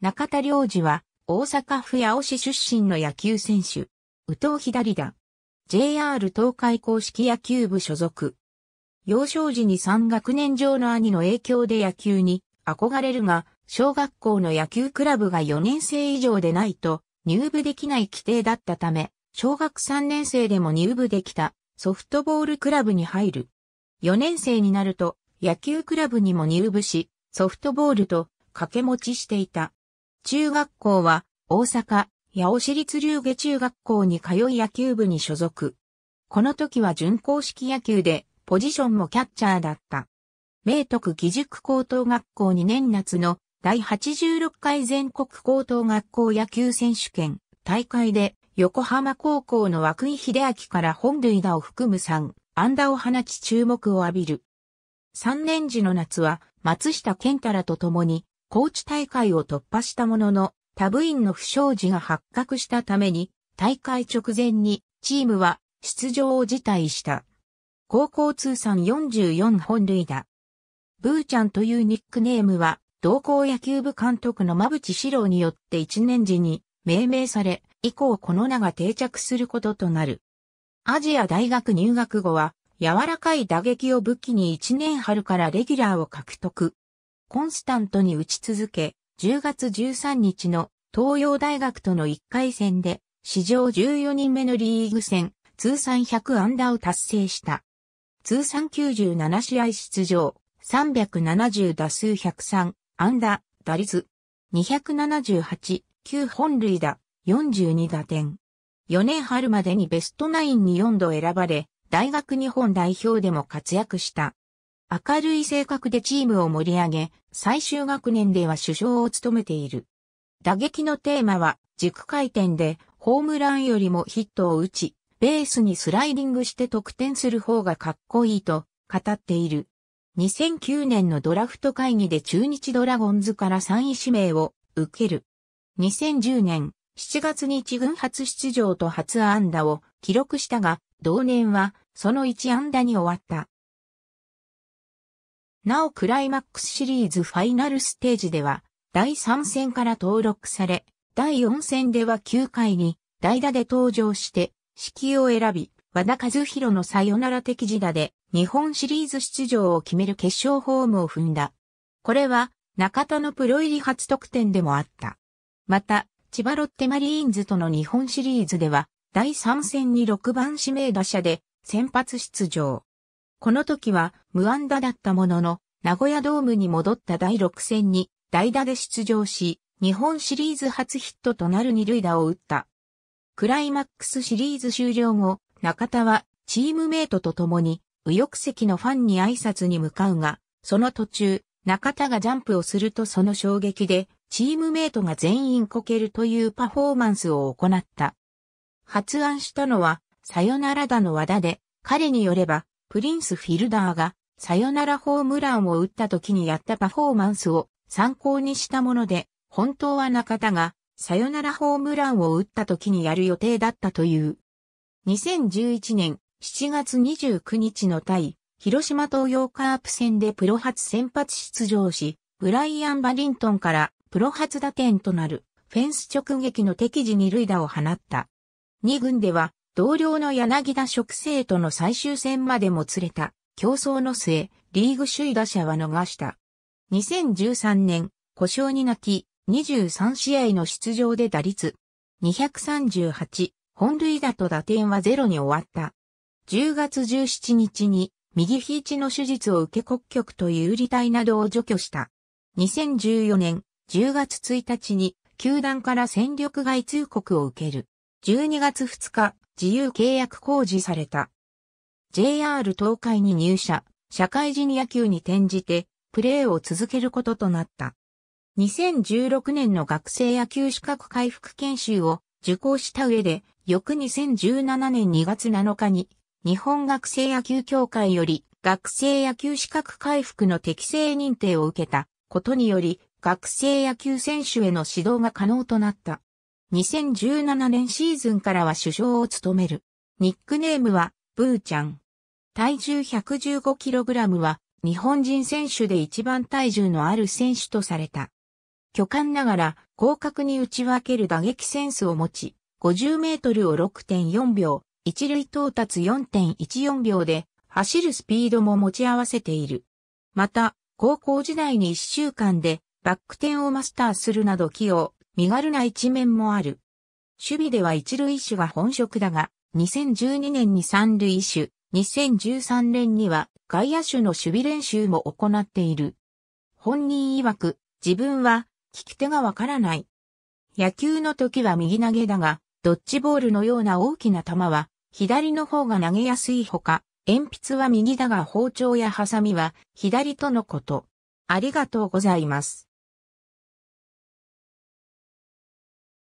中田良二は、大阪府八尾市出身の野球選手。宇藤左田。JR 東海公式野球部所属。幼少時に3学年上の兄の影響で野球に憧れるが、小学校の野球クラブが4年生以上でないと入部できない規定だったため、小学3年生でも入部できたソフトボールクラブに入る。4年生になると野球クラブにも入部し、ソフトボールと掛け持ちしていた。中学校は大阪、八尾市立龍下中学校に通い野球部に所属。この時は準公式野球で、ポジションもキャッチャーだった。明徳義塾高等学校2年夏の第86回全国高等学校野球選手権大会で横浜高校の涌井秀明から本塁打を含む3安打を放ち注目を浴びる。3年時の夏は松下健太らと共に高知大会を突破したものの、他部員の不祥事が発覚したために、大会直前にチームは出場を辞退した。高校通算44本塁打。ブーちゃんというニックネームは、同校野球部監督の馬淵史郎によって1年時に命名され、以降この名が定着することとなる。アジア大学入学後は、柔らかい打撃を武器に1年春からレギュラーを獲得。コンスタントに打ち続け、10月13日の東洋大学との1回戦で、史上14人目のリーグ戦、通算100安打を達成した。通算97試合出場、370打数103、安打、打率、278、9本塁打、42打点。4年春までにベストナインに4度選ばれ、大学日本代表でも活躍した。明るい性格でチームを盛り上げ、最終学年では首相を務めている。打撃のテーマは、軸回転で、ホームランよりもヒットを打ち、ベースにスライディングして得点する方がかっこいいと語っている。2009年のドラフト会議で中日ドラゴンズから3位指名を受ける。2010年7月に一軍初出場と初安打を記録したが、同年はその1安打に終わった。なおクライマックスシリーズファイナルステージでは、第3戦から登録され、第4戦では9回に代打で登場して、指揮を選び、和田和弘のサヨナラ的時打で日本シリーズ出場を決める決勝ホームを踏んだ。これは中田のプロ入り初得点でもあった。また、千葉ロッテマリーンズとの日本シリーズでは、第3戦に6番指名打者で先発出場。この時は無安打だったものの、名古屋ドームに戻った第6戦に代打で出場し、日本シリーズ初ヒットとなる二塁打を打った。クライマックスシリーズ終了後、中田はチームメイトと共に右翼席のファンに挨拶に向かうが、その途中、中田がジャンプをするとその衝撃で、チームメイトが全員こけるというパフォーマンスを行った。発案したのは、さよならだの和田で、彼によれば、プリンス・フィルダーがサヨナラホームランを打った時にやったパフォーマンスを参考にしたもので、本当は中田がサヨナラホームランを打った時にやる予定だったという。2011年7月29日の対広島東洋カープ戦でプロ初先発出場し、ブライアン・バリントンからプロ初打点となるフェンス直撃の敵地二塁打を放った。2軍では同僚の柳田植生との最終戦までもつれた競争の末、リーグ首位打者は逃した。2013年、故障に泣き、23試合の出場で打率238、本塁打と打点はゼロに終わった。10月17日に右肘の手術を受け国局という利体などを除去した。2014年10月1日に球団から戦力外通告を受ける。12月2日、自由契約公示された。JR 東海に入社、社会人野球に転じて、プレーを続けることとなった。2016年の学生野球資格回復研修を受講した上で、翌2017年2月7日に、日本学生野球協会より学生野球資格回復の適正認定を受けたことにより、学生野球選手への指導が可能となった。2017年シーズンからは首相を務める。ニックネームは、ブーちゃん。体重 115kg は、日本人選手で一番体重のある選手とされた。巨漢ながら、広角に打ち分ける打撃センスを持ち、50メートルを6.4秒、一塁到達4.14秒で、走るスピードも持ち合わせている。また、高校時代に1週間で、バック転をマスターするなど器用、身軽な一面もある。守備では一塁手が本職だが、2012年に三塁手、2013年には外野手の守備練習も行っている。本人曰く、自分は利き手がわからない。野球の時は右投げだが、ドッジボールのような大きな球は、左の方が投げやすいほか、鉛筆は右だが包丁やハサミは左とのこと。ありがとうございます。